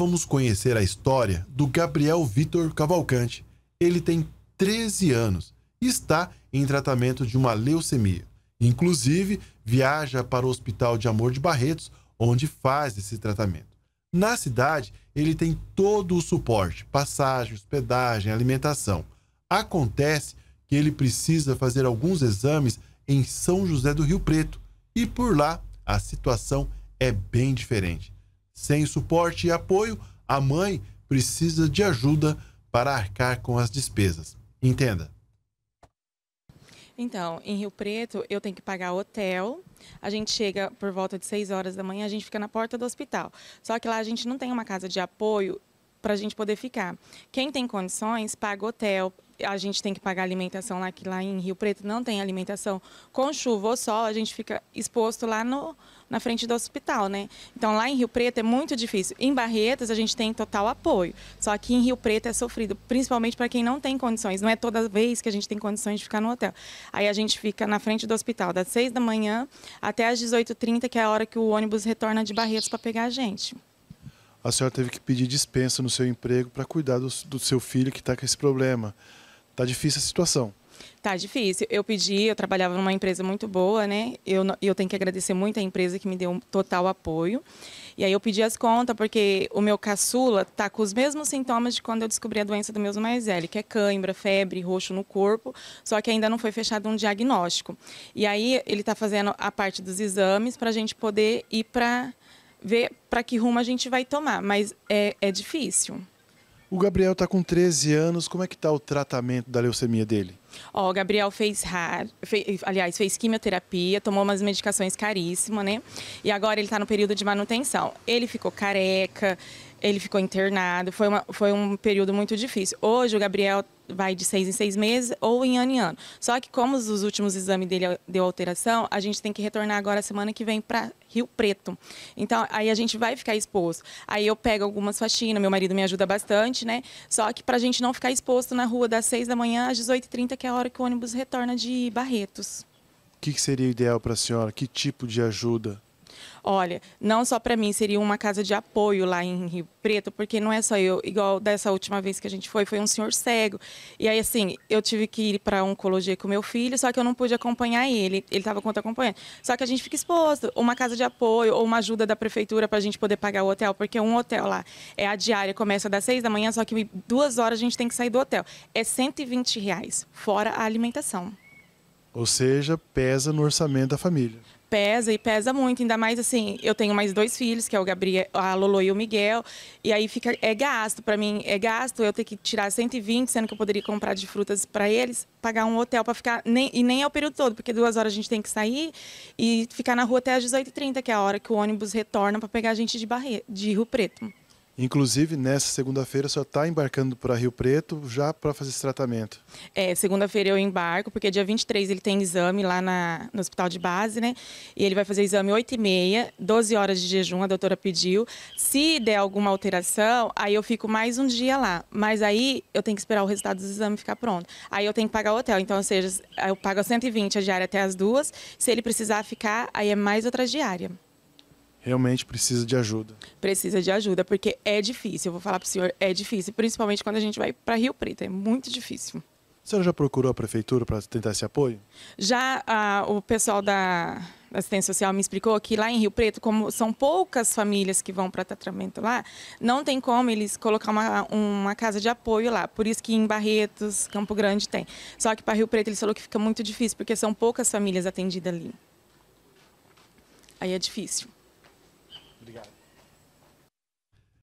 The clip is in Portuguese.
vamos conhecer a história do Gabriel Vitor Cavalcante. Ele tem 13 anos e está em tratamento de uma leucemia. Inclusive, viaja para o Hospital de Amor de Barretos, onde faz esse tratamento. Na cidade, ele tem todo o suporte: passagem, hospedagem, alimentação. Acontece que ele precisa fazer alguns exames em São José do Rio Preto e por lá a situação é bem diferente. Sem suporte e apoio, a mãe precisa de ajuda para arcar com as despesas. Entenda. Então, em Rio Preto, eu tenho que pagar hotel. A gente chega por volta de 6 horas da manhã, a gente fica na porta do hospital. Só que lá a gente não tem uma casa de apoio para a gente poder ficar. Quem tem condições paga hotel, a gente tem que pagar alimentação lá, que lá em Rio Preto não tem alimentação. Com chuva ou sol, a gente fica exposto lá no, na frente do hospital, né? Então lá em Rio Preto é muito difícil. Em Barretas a gente tem total apoio, só que em Rio Preto é sofrido, principalmente para quem não tem condições. Não é toda vez que a gente tem condições de ficar no hotel. Aí a gente fica na frente do hospital das 6 da manhã até as 18h30, que é a hora que o ônibus retorna de Barretas para pegar a gente. A senhora teve que pedir dispensa no seu emprego para cuidar do, do seu filho que está com esse problema. Tá difícil a situação. Tá difícil. Eu pedi, eu trabalhava numa empresa muito boa, né? Eu, eu tenho que agradecer muito a empresa que me deu um total apoio. E aí eu pedi as contas, porque o meu caçula tá com os mesmos sintomas de quando eu descobri a doença do meu mais velho, que é cãibra, febre, roxo no corpo, só que ainda não foi fechado um diagnóstico. E aí ele tá fazendo a parte dos exames para a gente poder ir para ver para que rumo a gente vai tomar, mas é, é difícil. O Gabriel está com 13 anos, como é que está o tratamento da leucemia dele? Ó, o Gabriel fez, RAR, fez, aliás, fez quimioterapia, tomou umas medicações caríssimas, né? E agora ele está no período de manutenção. Ele ficou careca, ele ficou internado, foi, uma, foi um período muito difícil. Hoje o Gabriel vai de seis em seis meses ou em ano em ano. Só que como os últimos exames dele deu alteração, a gente tem que retornar agora semana que vem para Rio Preto. Então, aí a gente vai ficar exposto. Aí eu pego algumas faxinas, meu marido me ajuda bastante, né? Só que para a gente não ficar exposto na rua das seis da manhã às 18h30, que é a hora que o ônibus retorna de Barretos. O que, que seria ideal para a senhora? Que tipo de ajuda? Olha, não só para mim, seria uma casa de apoio lá em Rio Preto, porque não é só eu, igual dessa última vez que a gente foi, foi um senhor cego. E aí, assim, eu tive que ir para oncologia com meu filho, só que eu não pude acompanhar ele, ele estava contra acompanhando. Só que a gente fica exposto, uma casa de apoio ou uma ajuda da prefeitura para a gente poder pagar o hotel, porque um hotel lá é a diária, começa das seis da manhã, só que duas horas a gente tem que sair do hotel. É 120 reais, fora a alimentação. Ou seja, pesa no orçamento da família pesa e pesa muito, ainda mais assim, eu tenho mais dois filhos, que é o Gabriel, a Lolo e o Miguel, e aí fica é gasto para mim, é gasto eu ter que tirar 120, sendo que eu poderia comprar de frutas para eles, pagar um hotel para ficar nem, e nem é o período todo, porque duas horas a gente tem que sair e ficar na rua até as 18h30, que é a hora que o ônibus retorna para pegar a gente de Barre, de Rio Preto. Inclusive, nessa segunda-feira, só está embarcando para Rio Preto já para fazer esse tratamento. É, segunda-feira eu embarco, porque dia 23 ele tem exame lá na, no hospital de base, né? E ele vai fazer exame 8 e meia, 12 horas de jejum, a doutora pediu. Se der alguma alteração, aí eu fico mais um dia lá. Mas aí eu tenho que esperar o resultado do exame ficar pronto. Aí eu tenho que pagar o hotel. Então, ou seja, eu pago 120 a diária até as duas. Se ele precisar ficar, aí é mais outra diária realmente precisa de ajuda. Precisa de ajuda, porque é difícil. Eu vou falar para o senhor, é difícil, principalmente quando a gente vai para Rio Preto, é muito difícil. A senhora já procurou a prefeitura para tentar esse apoio? Já ah, o pessoal da, assistência social me explicou que lá em Rio Preto, como são poucas famílias que vão para tratamento lá, não tem como eles colocar uma, uma casa de apoio lá. Por isso que em Barretos, Campo Grande tem. Só que para Rio Preto eles falou que fica muito difícil, porque são poucas famílias atendidas ali. Aí é difícil.